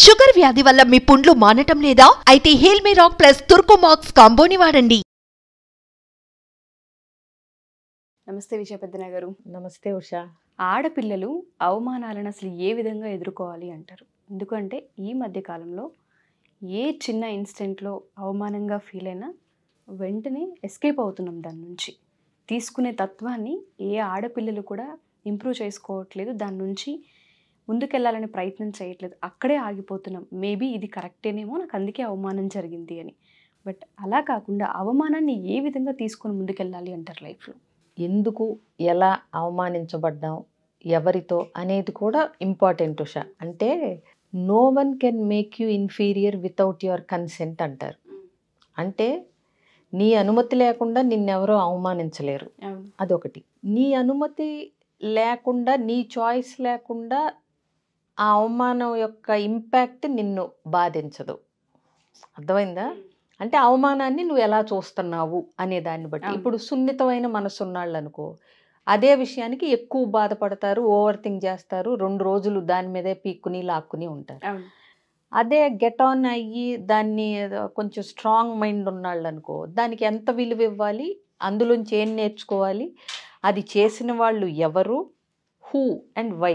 sugar వ్యాధి వల్ల మీ పుండ్లు మానటం లేదా అయితే మీ రాక్ ప్లస్ తుర్కోమాక్స్ కాంబోని వాడండి నమస్తే పెద్దన గారు నమస్తే ఉష ఆడపిల్లలు అవమానాలను అసలు ఏ విధంగా ఎదుర్కోవాలి అంటారు ఎందుకంటే ఈ మధ్య కాలంలో ఏ చిన్న ఇన్స్టెంట్లో అవమానంగా ఫీల్ అయినా వెంటనే ఎస్కేప్ అవుతున్నాం దాని నుంచి తీసుకునే తత్వాన్ని ఏ ఆడపిల్లలు కూడా ఇంప్రూవ్ చేసుకోవట్లేదు దాని నుంచి ముందుకెళ్ళాలని ప్రయత్నం చేయట్లేదు అక్కడే ఆగిపోతున్నాం మేబీ ఇది కరెక్టేనేమో నాకు అందుకే అవమానం జరిగింది అని బట్ అలా కాకుండా అవమానాన్ని ఏ విధంగా తీసుకొని ముందుకెళ్ళాలి అంటారు లైఫ్లో ఎందుకు ఎలా అవమానించబడ్డాం ఎవరితో అనేది కూడా ఇంపార్టెంట్ ఉష అంటే no one can make you inferior without your consent అంటారు అంటే నీ అనుమతి లేకుండా నిన్నెవరో అవమానించలేరు అదొకటి నీ అనుమతి లేకుండా నీ చాయిస్ లేకుండా ఆ అవమానం యొక్క ఇంపాక్ట్ నిన్ను బాధించదు అర్థమైందా అంటే అవమానాన్ని నువ్వు ఎలా చూస్తున్నావు అనే దాన్ని బట్టి ఇప్పుడు సున్నితమైన మనసు అనుకో అదే విషయానికి ఎక్కువ బాధపడతారు ఓవర్ థింక్ చేస్తారు రెండు రోజులు దాని మీదే పీక్కుని లాక్కుని ఉంటారు అదే గెట్ ఆన్ అయ్యి దాన్ని కొంచెం స్ట్రాంగ్ మైండ్ ఉన్నాళ్ళు అనుకో దానికి ఎంత విలువ ఇవ్వాలి అందులోంచి ఏం నేర్చుకోవాలి అది చేసిన వాళ్ళు ఎవరు హూ అండ్ వై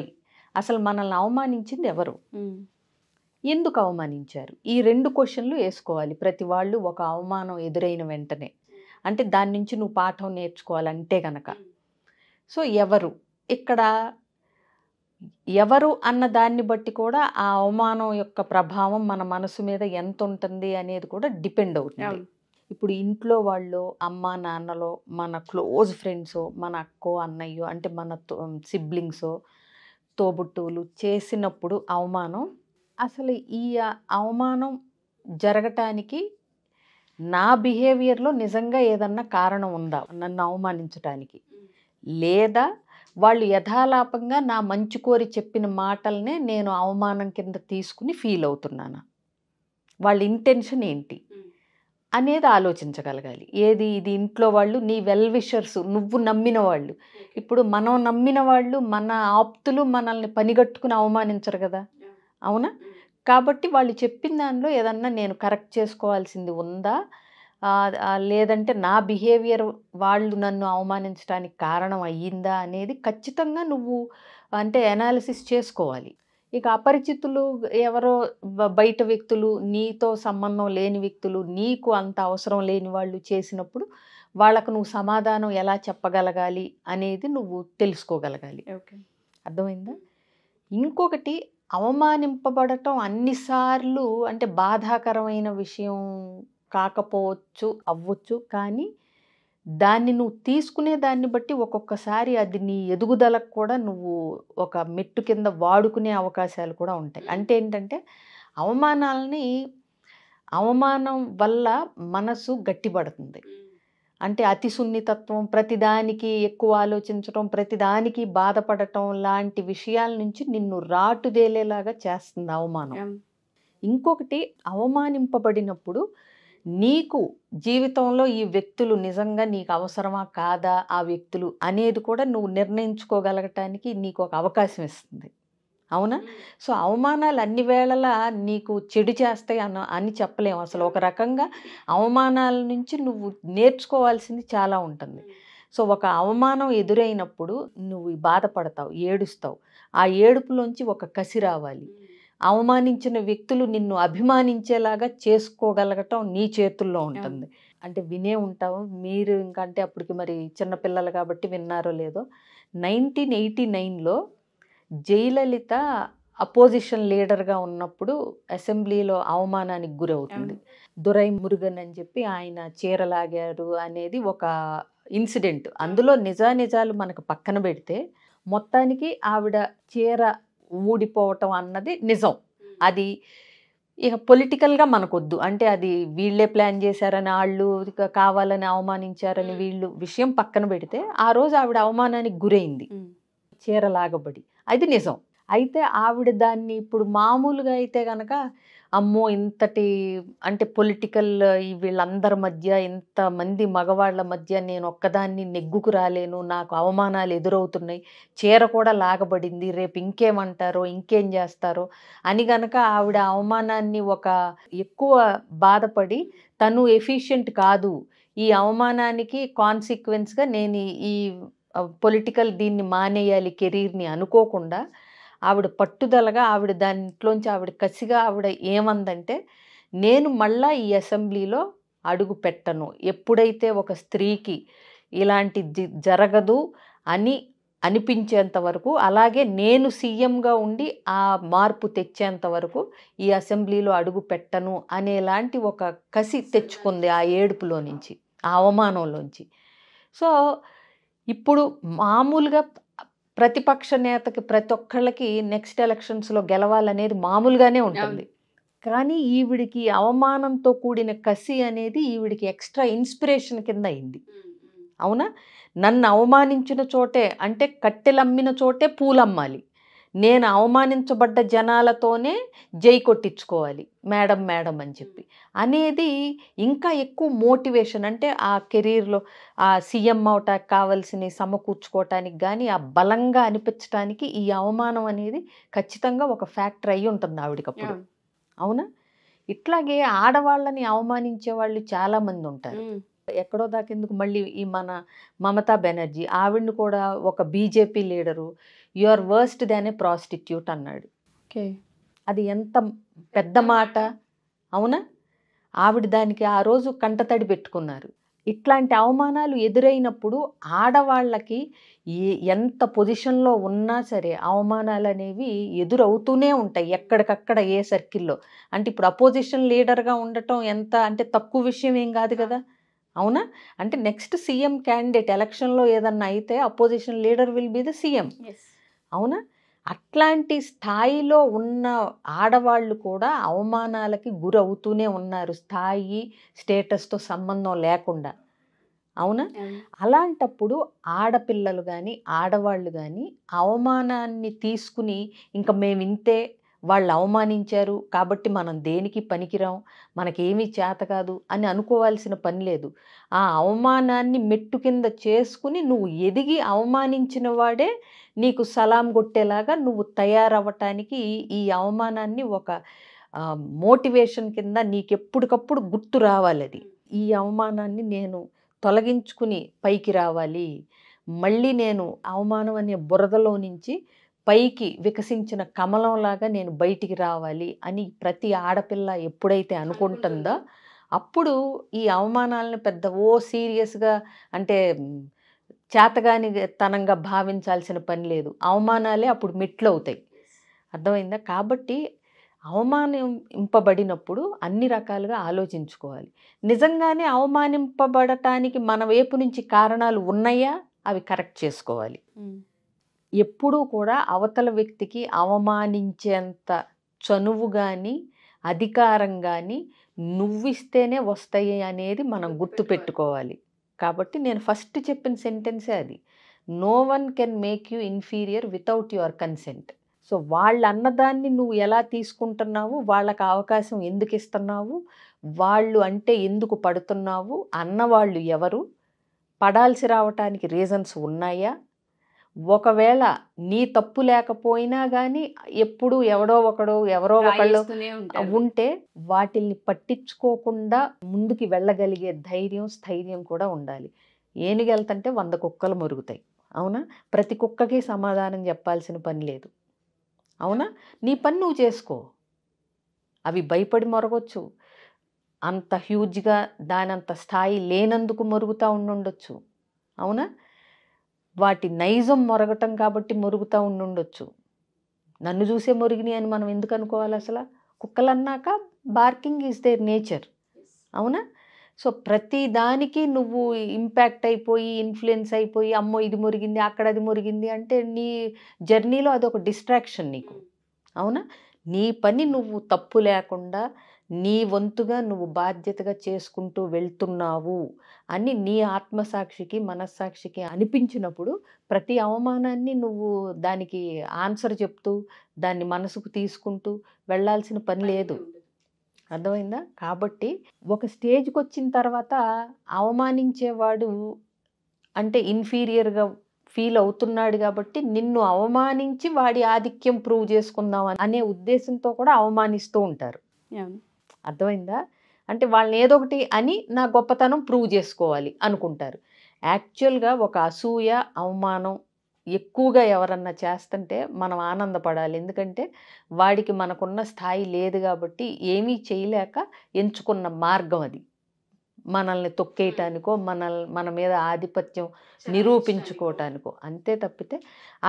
అసలు మనల్ని అవమానించింది ఎవరు ఎందుకు అవమానించారు ఈ రెండు క్వశ్చన్లు వేసుకోవాలి ప్రతి వాళ్ళు ఒక అవమానం ఎదురైన వెంటనే అంటే దాని నుంచి నువ్వు పాఠం నేర్చుకోవాలంటే గనక సో ఎవరు ఇక్కడ ఎవరు అన్న దాన్ని బట్టి కూడా ఆ అవమానం యొక్క ప్రభావం మన మనసు మీద ఎంత ఉంటుంది అనేది కూడా డిపెండ్ అవుతుంది ఇప్పుడు ఇంట్లో వాళ్ళు అమ్మ నాన్నలో మన క్లోజ్ ఫ్రెండ్స్ మన అక్కో అన్నయ్యో అంటే మన సిబ్లింగ్సో తోబుట్టువులు చేసినప్పుడు అవమానం అసలు ఈ అవమానం జరగటానికి నా బిహేవియర్లో నిజంగా ఏదన్నా కారణం ఉందా నన్ను అవమానించడానికి లేదా వాళ్ళు యథాలాపంగా నా మంచి కోరి చెప్పిన మాటలనే నేను అవమానం కింద తీసుకుని ఫీల్ అవుతున్నాను వాళ్ళ ఇంటెన్షన్ ఏంటి అనేది ఆలోచించగలగాలి ఏది ఇది ఇంట్లో వాళ్ళు నీ వెల్ విషర్స్ నువ్వు నమ్మిన వాళ్ళు ఇప్పుడు మనం నమ్మిన వాళ్ళు మన ఆప్తులు మనల్ని పనిగట్టుకుని అవమానించరు కదా అవునా కాబట్టి వాళ్ళు చెప్పిన దానిలో ఏదన్నా నేను కరెక్ట్ చేసుకోవాల్సింది ఉందా లేదంటే నా బిహేవియర్ వాళ్ళు నన్ను అవమానించడానికి కారణం అయ్యిందా అనేది ఖచ్చితంగా నువ్వు అంటే అనాలిసిస్ చేసుకోవాలి ఇక అపరిచితులు ఎవరో బయట వ్యక్తులు నీతో సంబంధం లేని వ్యక్తులు నీకు అంత అవసరం లేని వాళ్ళు చేసినప్పుడు వాళ్ళకు నువ్వు సమాధానం ఎలా చెప్పగలగాలి అనేది నువ్వు తెలుసుకోగలగాలి ఓకే అర్థమైందా ఇంకొకటి అవమానింపబడటం అన్నిసార్లు అంటే బాధాకరమైన విషయం కాకపోవచ్చు అవ్వచ్చు కానీ దాన్ని నువ్వు తీసుకునే దాన్ని బట్టి ఒక్కొక్కసారి అది నీ ఎదుగుదలకు కూడా నువ్వు ఒక మెట్టు కింద వాడుకునే అవకాశాలు కూడా ఉంటాయి అంటే ఏంటంటే అవమానాలని అవమానం వల్ల మనసు గట్టిపడుతుంది అంటే అతి సున్నితత్వం ప్రతిదానికి ఎక్కువ ఆలోచించడం ప్రతిదానికి బాధపడటం లాంటి విషయాల నుంచి నిన్ను రాటుదేలేలాగా చేస్తుంది అవమానం ఇంకొకటి అవమానింపబడినప్పుడు నీకు జీవితంలో ఈ వ్యక్తులు నిజంగా నీకు అవసరమా కాదా ఆ వ్యక్తులు అనేది కూడా నువ్వు నిర్ణయించుకోగలగటానికి నీకు ఒక అవకాశం ఇస్తుంది అవునా సో అవమానాలు అన్ని వేళలా నీకు చెడు చేస్తాయి అన్న అని చెప్పలేము అసలు ఒక రకంగా అవమానాల నుంచి నువ్వు నేర్చుకోవాల్సింది చాలా ఉంటుంది సో ఒక అవమానం ఎదురైనప్పుడు నువ్వు బాధపడతావు ఏడుస్తావు ఆ ఏడుపులోంచి ఒక కసి రావాలి అవమానించిన వ్యక్తులు నిన్ను అభిమానించేలాగా చేసుకోగలగటం నీ చేతుల్లో ఉంటుంది అంటే వినే ఉంటాము మీరు ఇంకా అంటే అప్పటికి మరి చిన్నపిల్లలు కాబట్టి విన్నారో లేదో నైన్టీన్ ఎయిటీ నైన్లో జయలలిత అపోజిషన్ లీడర్గా ఉన్నప్పుడు అసెంబ్లీలో అవమానానికి గురవుతుంది దురై మురుగన్ అని చెప్పి ఆయన చీరలాగారు అనేది ఒక ఇన్సిడెంట్ అందులో నిజానిజాలు మనకు పక్కన పెడితే మొత్తానికి ఆవిడ చీర ఊడిపోవటం అన్నది నిజం అది ఇక పొలిటికల్గా మనకొద్దు అంటే అది వీళ్ళే ప్లాన్ చేశారని వాళ్ళు కావాలని అవమానించారని వీళ్ళు విషయం పక్కన పెడితే ఆ రోజు ఆవిడ అవమానానికి గురైంది చీరలాగబడి అది నిజం అయితే ఆవిడ దాన్ని ఇప్పుడు మామూలుగా అయితే కనుక అమ్మో ఇంతటి అంటే పొలిటికల్ వీళ్ళందరి మధ్య ఇంతమంది మగవాళ్ళ మధ్య నేను ఒక్కదాన్ని నెగ్గుకు రాలేను నాకు అవమానాలు ఎదురవుతున్నాయి చీర కూడా లాగబడింది రేపు ఇంకేమంటారో ఇంకేం చేస్తారో అని గనక ఆవిడ అవమానాన్ని ఒక ఎక్కువ బాధపడి తను ఎఫిషియంట్ కాదు ఈ అవమానానికి కాన్సిక్వెన్స్గా నేను ఈ పొలిటికల్ దీన్ని మానేయాలి కెరీర్ని అనుకోకుండా ఆవిడ పట్టుదలగా ఆవిడ దాంట్లోంచి ఆవిడ కసిగా ఆవిడ ఏమందంటే నేను మళ్ళా ఈ అసెంబ్లీలో అడుగు పెట్టను ఎప్పుడైతే ఒక స్త్రీకి ఇలాంటి జరగదు అని అనిపించేంత వరకు అలాగే నేను సీఎంగా ఉండి ఆ మార్పు తెచ్చేంత వరకు ఈ అసెంబ్లీలో అడుగు పెట్టను అనేలాంటి ఒక కసి తెచ్చుకుంది ఆ ఏడుపులో నుంచి ఆ అవమానంలోంచి సో ఇప్పుడు మామూలుగా ప్రతిపక్ష నేతకి ప్రతి ఒక్కళ్ళకి నెక్స్ట్ ఎలక్షన్స్లో గెలవాలనేది మామూలుగానే ఉంటుంది కానీ ఈవిడికి అవమానంతో కూడిన కసి అనేది ఈవిడికి ఎక్స్ట్రా ఇన్స్పిరేషన్ కింద అయింది అవునా నన్ను అవమానించిన చోటే అంటే కట్టెలమ్మిన చోటే పూలమ్మాలి నేను అవమానించబడ్డ జనాలతోనే జై కొట్టించుకోవాలి మేడం మేడం అని చెప్పి అనేది ఇంకా ఎక్కువ మోటివేషన్ అంటే ఆ కెరీర్లో ఆ సీఎం అవటానికి కావాల్సిన సమకూర్చుకోవటానికి కానీ ఆ బలంగా అనిపించడానికి ఈ అవమానం అనేది ఖచ్చితంగా ఒక ఫ్యాక్టర్ అయి ఉంటుంది ఆవిడకప్పుడు అవునా ఇట్లాగే ఆడవాళ్ళని అవమానించే వాళ్ళు చాలామంది ఉంటారు ఎక్కడో దాకెందుకు మళ్ళీ ఈ మన మమతా బెనర్జీ ఆవిడ్ని కూడా ఒక BJP leader you are worst than a prostitute అన్నాడు అది ఎంత పెద్ద మాట అవునా ఆవిడ దానికి ఆ రోజు కంటతడి పెట్టుకున్నారు ఇట్లాంటి అవమానాలు ఎదురైనప్పుడు ఆడవాళ్ళకి ఎంత పొజిషన్లో ఉన్నా సరే అవమానాలు అనేవి ఎదురవుతూనే ఉంటాయి ఎక్కడికక్కడ ఏ సర్కిల్లో అంటే ఇప్పుడు అపోజిషన్ లీడర్గా ఉండటం ఎంత అంటే తక్కువ విషయం ఏం కాదు కదా అవునా అంటే నెక్స్ట్ సీఎం క్యాండిడేట్ ఎలక్షన్లో ఏదన్నా అయితే opposition leader will be the CM అవునా అట్లాంటి స్థాయిలో ఉన్న ఆడవాళ్ళు కూడా అవమానాలకి గురవుతూనే ఉన్నారు స్థాయి స్టేటస్తో సంబంధం లేకుండా అవునా అలాంటప్పుడు ఆడపిల్లలు కానీ ఆడవాళ్ళు కానీ అవమానాన్ని తీసుకుని ఇంకా మేమింతే వాళ్ళు అవమానించారు కాబట్టి మనం దేనికి పనికిరాం మనకేమీ చేత కాదు అని అనుకోవాల్సిన పని లేదు ఆ అవమానాన్ని మెట్టు కింద చేసుకుని నువ్వు ఎదిగి అవమానించిన వాడే నీకు సలాం కొట్టేలాగా నువ్వు తయారవ్వటానికి ఈ అవమానాన్ని ఒక మోటివేషన్ కింద నీకెప్పటికప్పుడు గుర్తు రావాలి అది ఈ అవమానాన్ని నేను తొలగించుకుని పైకి రావాలి మళ్ళీ నేను అవమానం అనే బురదలో నుంచి పైకి వికసించిన కమలంలాగా నేను బయటికి రావాలి అని ప్రతి ఆడపిల్ల ఎప్పుడైతే అనుకుంటుందో అప్పుడు ఈ అవమానాలను పెద్ద ఓ సీరియస్గా అంటే చేతగాని తనంగా భావించాల్సిన పని లేదు అవమానాలే అప్పుడు మెట్లు అవుతాయి అర్థమైందా కాబట్టి అవమానింపబడినప్పుడు అన్ని రకాలుగా ఆలోచించుకోవాలి నిజంగానే అవమానింపబడటానికి మన వైపు నుంచి కారణాలు ఉన్నాయా అవి కరెక్ట్ చేసుకోవాలి ఎప్పుడూ కూడా అవతల వ్యక్తికి అవమానించేంత చనువు కానీ అధికారం కానీ నువ్విస్తేనే వస్తాయి అనేది మనం గుర్తుపెట్టుకోవాలి కాబట్టి నేను ఫస్ట్ చెప్పిన సెంటెన్సే అది no one can make you inferior without your consent so వాళ్ళు అన్నదాన్ని నువ్వు ఎలా తీసుకుంటున్నావు వాళ్ళకి అవకాశం ఎందుకు ఇస్తున్నావు వాళ్ళు అంటే ఎందుకు పడుతున్నావు అన్నవాళ్ళు ఎవరు పడాల్సి రావటానికి రీజన్స్ ఉన్నాయా ఒకవేళ నీ తప్పు లేకపోయినా కానీ ఎప్పుడు ఎవడో ఒకడు ఎవరో ఒకళ్ళు ఉంటే వాటిల్ని పట్టించుకోకుండా ముందుకి వెళ్ళగలిగే ధైర్యం స్థైర్యం కూడా ఉండాలి ఏనుగెళ్తంటే వంద కుక్కలు మరుగుతాయి అవునా ప్రతి కుక్కకి సమాధానం చెప్పాల్సిన పని లేదు అవునా నీ పని నువ్వు చేసుకో అవి భయపడి మొరగొచ్చు అంత హ్యూజ్గా దానంత స్థాయి లేనందుకు మరుగుతూ ఉండుండొచ్చు అవునా వాటి నైజం మొరగటం కాబట్టి మొరుగుతూ ఉండుండొచ్చు నన్ను చూసే మొరిగిని అని మనం ఎందుకు అనుకోవాలి అసలు కుక్కలన్నాక బార్కింగ్ ఈజ్ దేర్ నేచర్ అవునా సో ప్రతి దానికి నువ్వు ఇంపాక్ట్ అయిపోయి ఇన్ఫ్లుయెన్స్ అయిపోయి అమ్మో ఇది మురిగింది అక్కడ అది మురిగింది అంటే నీ జర్నీలో అదొక డిస్ట్రాక్షన్ నీకు అవునా నీ పని నువ్వు తప్పు లేకుండా నీ వంతుగా నువ్వు బాధ్యతగా చేసుకుంటూ వెళ్తున్నావు అని నీ ఆత్మసాక్షికి మనస్సాక్షికి అనిపించినప్పుడు ప్రతి అవమానాన్ని నువ్వు దానికి ఆన్సర్ చెప్తూ దాన్ని మనసుకు తీసుకుంటూ వెళ్ళాల్సిన పని లేదు అర్థమైందా కాబట్టి ఒక స్టేజ్కి వచ్చిన తర్వాత అవమానించేవాడు అంటే ఇన్ఫీరియర్గా ఫీల్ అవుతున్నాడు కాబట్టి నిన్ను అవమానించి వాడి ఆధిక్యం ప్రూవ్ చేసుకుందాం అనే ఉద్దేశంతో కూడా అవమానిస్తూ ఉంటారు అర్థమైందా అంటే వాళ్ళని ఏదో ఒకటి అని నా గొప్పతనం ప్రూవ్ చేసుకోవాలి అనుకుంటారు యాక్చువల్గా ఒక అసూయ అవమానం ఎక్కువగా ఎవరన్నా చేస్తుంటే మనం ఆనందపడాలి ఎందుకంటే వాడికి మనకున్న స్థాయి లేదు కాబట్టి ఏమీ చేయలేక ఎంచుకున్న మార్గం అది మనల్ని తొక్కేయటానికో మన మన మీద ఆధిపత్యం నిరూపించుకోవటానికో అంతే తప్పితే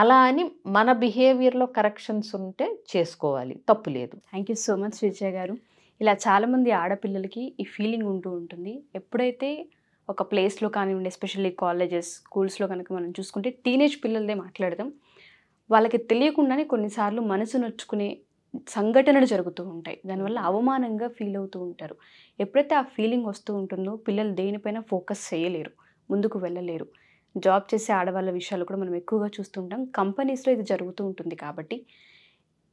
అలా అని మన బిహేవియర్లో కరెక్షన్స్ ఉంటే చేసుకోవాలి తప్పు లేదు thank you so much Vijay garu ఇలా చాలామంది ఆడపిల్లలకి ఈ ఫీలింగ్ ఉంటూ ఉంటుంది ఎప్పుడైతే ఒక ప్లేస్లో కానివ్వండి ఎస్పెషల్లీ కాలేజెస్ స్కూల్స్లో కనుక మనం చూసుకుంటే టీనేజ్ పిల్లలదే మాట్లాడదాం వాళ్ళకి తెలియకుండానే కొన్నిసార్లు మనసు నొచ్చుకునే సంఘటనలు జరుగుతూ ఉంటాయి దానివల్ల అవమానంగా ఫీల్ అవుతూ ఉంటారు ఎప్పుడైతే ఆ ఫీలింగ్ వస్తూ ఉంటుందో పిల్లలు దేనిపైన ఫోకస్ చేయలేరు ముందుకు వెళ్ళలేరు జాబ్ చేసే ఆడవాళ్ళ విషయాలు కూడా మనం ఎక్కువగా చూస్తూ ఉంటాం కంపెనీస్లో ఇది జరుగుతూ ఉంటుంది కాబట్టి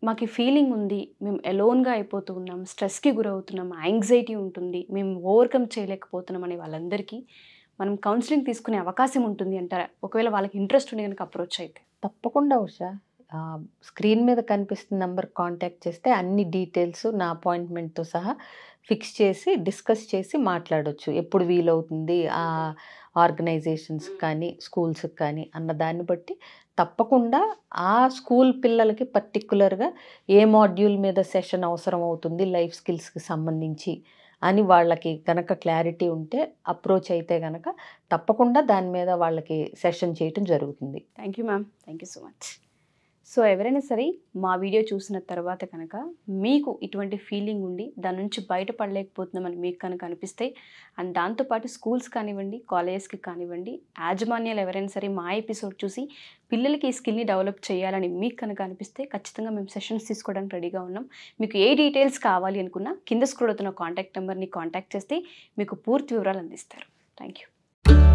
మాకు ఫీలింగ్ ఉంది మేము ఎలోన్గా అయిపోతూ ఉన్నాం స్ట్రెస్కి గురవుతున్నాం యాంగ్జైటీ ఉంటుంది మేము ఓవర్కమ్ చేయలేకపోతున్నాం అనే వాళ్ళందరికీ మనం కౌన్సిలింగ్ తీసుకునే అవకాశం ఉంటుంది అంటారా ఒకవేళ వాళ్ళకి ఇంట్రెస్ట్ ఉండే కనుక అప్రోచ్ అయితే తప్పకుండా ఉషా స్క్రీన్ మీద కనిపిస్తున్న నెంబర్ కాంటాక్ట్ చేస్తే అన్ని డీటెయిల్స్ నా అపాయింట్మెంట్తో సహా ఫిక్స్ చేసి డిస్కస్ చేసి మాట్లాడవచ్చు ఎప్పుడు వీలవుతుంది ఆ ఆర్గనైజేషన్స్ కానీ స్కూల్స్కి కానీ అన్న దాన్ని బట్టి తప్పకుండా ఆ స్కూల్ పిల్లలకి పర్టిక్యులర్గా ఏ మాడ్యూల్ మీద సెషన్ అవసరం అవుతుంది లైఫ్ స్కిల్స్కి సంబంధించి అని వాళ్ళకి కనుక క్లారిటీ ఉంటే అప్రోచ్ అయితే కనుక తప్పకుండా దాని మీద వాళ్ళకి సెషన్ చేయటం జరుగుతుంది thank you ma'am thank you so much so ఎవరైనా సరే మా వీడియో చూసిన తర్వాత కనుక మీకు ఇటువంటి ఫీలింగ్ ఉండి దాని నుంచి బయటపడలేకపోతున్నామని మీకు కనుక అనిపిస్తే అండ్ దాంతోపాటు స్కూల్స్ కానివ్వండి కాలేజెస్కి కానివ్వండి యాజమాన్యాలు ఎవరైనా సరే మా ఎపిసోడ్ చూసి పిల్లలకి ఈ స్కిల్ని డెవలప్ చేయాలని మీకు కనుక అనిపిస్తే ఖచ్చితంగా మేము సెషన్స్ తీసుకోవడానికి రెడీగా ఉన్నాం మీకు ఏ డీటెయిల్స్ కావాలి అనుకున్నా కింద స్క్రోడ్ అవుతున్న కాంటాక్ట్ నెంబర్ని కాంటాక్ట్ చేస్తే మీకు పూర్తి వివరాలు అందిస్తారు థ్యాంక్ యూ